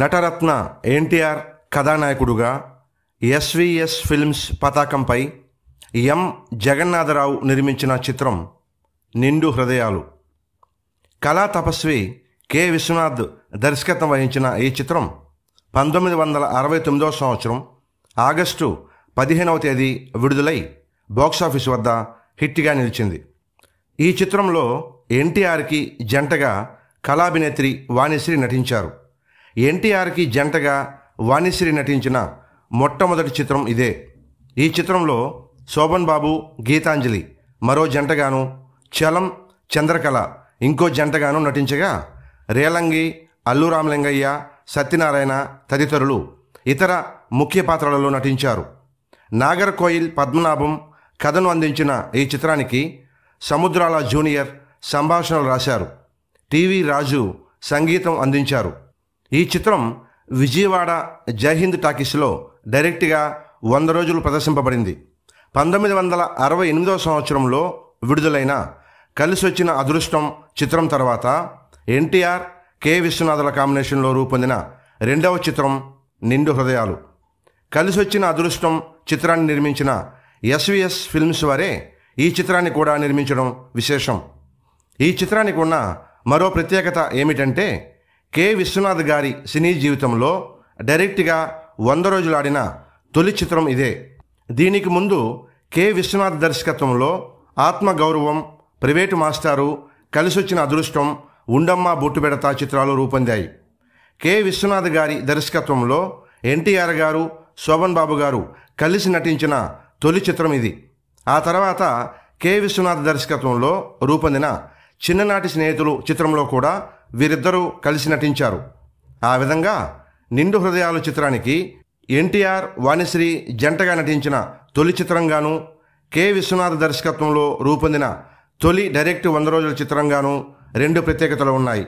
నటరత్న ఎన్టీఆర్ కథానాయకుడుగా ఎస్విఎస్ ఫిల్మ్స్ పతాకంపై ఎం జగన్నాథరావు నిర్మించిన చిత్రం నిండు హృదయాలు కళా తపస్వి కె విశ్వనాథ్ దర్శకత్వం వహించిన ఈ చిత్రం పంతొమ్మిది వందల అరవై తొమ్మిదో సంవత్సరం ఆగస్టు పదిహేనవ తేదీ విడుదలై బాక్సాఫీస్ వద్ద హిట్గా నిలిచింది ఈ చిత్రంలో ఎన్టీఆర్కి జంటగా కళాభినేత్రి వాణిశ్రీ నటించారు ఎన్టీఆర్కి జంటగా వాణిశ్రీ నటించిన మొట్టమొదటి చిత్రం ఇదే ఈ చిత్రంలో శోభన్ బాబు గీతాంజలి మరో జంటగాను చలం చంద్రకళ ఇంకో జంటగాను నటించగా రేలంగి అల్లు రామలింగయ్య సత్యనారాయణ తదితరులు ఇతర ముఖ్య పాత్రలలో నటించారు నాగర్కోయిల్ పద్మనాభం కథను అందించిన ఈ చిత్రానికి సముద్రాల జూనియర్ సంభాషణలు రాశారు టీవీ రాజు సంగీతం అందించారు ఈ చిత్రం విజయవాడ జైహింద్ టాకీస్లో డైరెక్ట్గా వంద రోజులు ప్రదర్శింపబడింది పంతొమ్మిది వందల అరవై ఎనిమిదవ సంవత్సరంలో విడుదలైన కలిసి వచ్చిన అదృష్టం చిత్రం తర్వాత ఎన్టీఆర్ కె విశ్వనాథుల కాంబినేషన్లో రూపొందిన రెండవ చిత్రం నిండు హృదయాలు కలిసి వచ్చిన అదృష్టం చిత్రాన్ని నిర్మించిన ఎస్విఎస్ ఫిల్మ్స్ వారే ఈ చిత్రాన్ని కూడా నిర్మించడం విశేషం ఈ చిత్రానికి ఉన్న మరో ప్రత్యేకత ఏమిటంటే కె విశ్వనాథ్ గారి సినీ జీవితంలో డైరెక్ట్గా వంద రోజులు ఆడిన తొలి చిత్రం ఇదే దీనికి ముందు కె విశ్వనాథ్ దర్శకత్వంలో ఆత్మగౌరవం ప్రైవేటు మాస్టారు కలిసొచ్చిన అదృష్టం ఉండమ్మ బొట్టుబెడత చిత్రాలు రూపొందాయి కె విశ్వనాథ్ గారి దర్శకత్వంలో ఎన్టీఆర్ గారు శోభన్ బాబు గారు కలిసి నటించిన తొలి చిత్రం ఇది ఆ తర్వాత కె విశ్వనాథ్ దర్శకత్వంలో రూపొందిన చిన్ననాటి స్నేహితులు చిత్రంలో కూడా వీరిద్దరూ కలిసి నటించారు ఆ విధంగా నిండు హృదయాలు చిత్రానికి ఎన్టీఆర్ వాణిశ్రీ జంటగా నటించిన తొలి చిత్రంగాను కె విశ్వనాథ్ దర్శకత్వంలో రూపొందిన తొలి డైరెక్ట్ వంద రోజుల చిత్రంగాను రెండు ప్రత్యేకతలు ఉన్నాయి